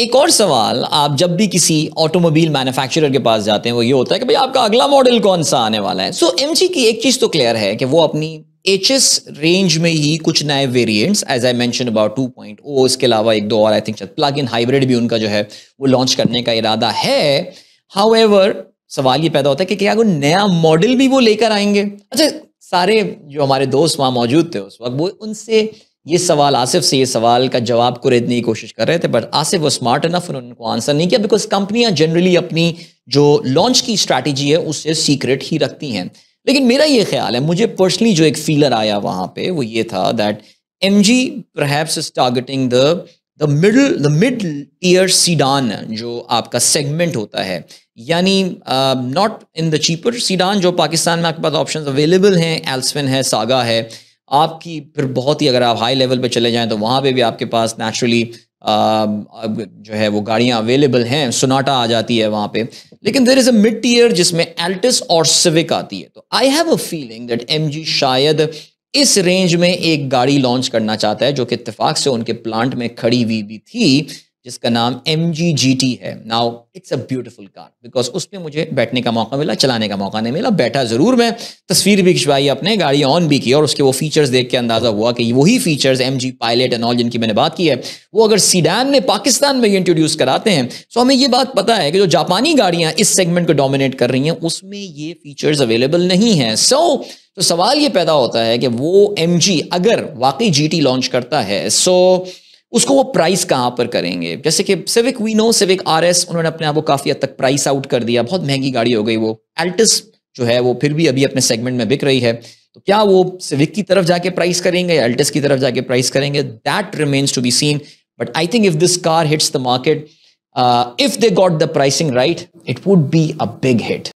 एक और सवाल आप जब भी किसी ऑटोमोबाइल मैन्युफैक्चरर के पास जाते हैं वो ये होता है कि भाई आपका अगला मॉडल कौन सा आने वाला है सो so, एम की एक चीज तो क्लियर है कि वो अपनी एच रेंज में ही कुछ नए variants as I mention about two point O इसके अलावा एक दो और I think plug in hybrid भी उनका जो है वो लॉन्च करने का इरादा है हाउ सवाल ये पैदा होता है कि क्या वो नया मॉडल भी वो लेकर आएंगे अच्छा सारे जो हमारे दोस्त वहाँ मौजूद थे उस वक्त वो उनसे ये सवाल आसिफ से ये सवाल का जवाब को रेदने की कोशिश कर रहे थे बट आसिफ वो स्मार्ट इनफ उन्होंने उनको आंसर नहीं किया बिकॉज कंपनियां जनरली अपनी जो लॉन्च की स्ट्रैटेजी है उससे सीक्रेट ही रखती हैं लेकिन मेरा ये ख्याल है मुझे पर्सनली जो एक फीलर आया वहां पे वो ये था that M G perhaps is targeting the the middle the mid year sedan जो आपका सेगमेंट होता है यानी not in the cheaper sedan जो पाकिस्तान में आपके पास ऑप्शन अवेलेबल हैं एल्सविन है सागा है आपकी फिर बहुत ही अगर आप हाई लेवल पे चले जाएं तो वहाँ पे भी आपके पास नेचुरली जो है वो गाड़ियाँ अवेलेबल हैं सोनाटा आ जाती है वहाँ पे लेकिन there is a mid tier जिसमें एल्टिस और सिविक आती है तो I have a feeling that MG शायद इस रेंज में एक गाड़ी लॉन्च करना चाहता है जो कि इतफाक से उनके प्लांट में खड़ी हुई भी थी जिसका नाम एम जी जी टी है now it's a beautiful car because उस पर मुझे बैठने का मौका मिला चलाने का मौका नहीं मिला बैठा ज़रूर मैं तस्वीर भी खिंचवाई अपने गाड़ी ऑन भी की और उसके वो फीचर्स देख के अंदाज़ा हुआ कि वही features M G pilot and all जिनकी मैंने बात की है वो अगर सीडान में पाकिस्तान में इंट्रोड्यूस कराते हैं सो तो हमें ये बात पता है कि जो जापानी गाड़ियाँ इस सेगमेंट को डोमिनेट कर रही हैं उसमें ये फीचर्स अवेलेबल नहीं हैं सो so, तो सवाल ये पैदा होता है कि वो एम अगर वाकई जी लॉन्च करता है सो so, उसको वो प्राइस कहाँ पर करेंगे जैसे कि Civic we know Civic R S उन्होंने अपने आप को काफ़ी हद तक प्राइस आउट कर दिया बहुत महंगी गाड़ी हो गई वो एल्टिस जो है वो फिर भी अभी अपने सेगमेंट में बिक रही है तो क्या वो सिविक की तरफ जाके प्राइस करेंगे या एल्टिस की तरफ जाके प्राइस करेंगे that remains to be seen but I think if this car hits the market if they got the pricing right it would be a big hit